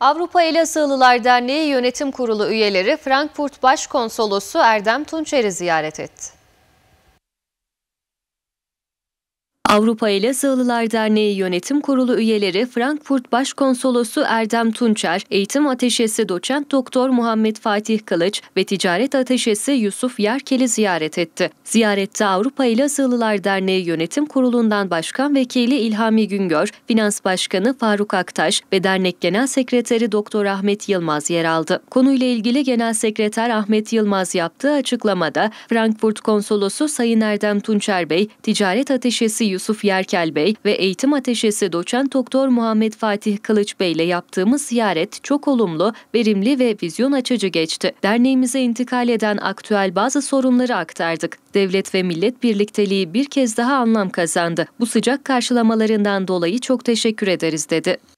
Avrupa Elazığlılar Derneği Yönetim Kurulu üyeleri Frankfurt Başkonsolosu Erdem Tunçer'i ziyaret etti. Avrupa ile Elazığlılar Derneği Yönetim Kurulu üyeleri Frankfurt Başkonsolosu Erdem Tunçer, Eğitim Ateşesi Doçent Doktor Muhammed Fatih Kılıç ve Ticaret Ateşesi Yusuf Yerkel'i ziyaret etti. Ziyarette Avrupa ile Elazığlılar Derneği Yönetim Kurulu'ndan Başkan Vekili İlhami Güngör, Finans Başkanı Faruk Aktaş ve Dernek Genel Sekreteri Doktor Ahmet Yılmaz yer aldı. Konuyla ilgili Genel Sekreter Ahmet Yılmaz yaptığı açıklamada Frankfurt Konsolosu Sayın Erdem Tunçer Bey, Ticaret Ateşesi Yusuf Yerkel Bey ve eğitim ateşesi doçent doktor Muhammed Fatih Kılıç Bey ile yaptığımız ziyaret çok olumlu, verimli ve vizyon açıcı geçti. Derneğimize intikal eden aktüel bazı sorunları aktardık. Devlet ve millet birlikteliği bir kez daha anlam kazandı. Bu sıcak karşılamalarından dolayı çok teşekkür ederiz dedi.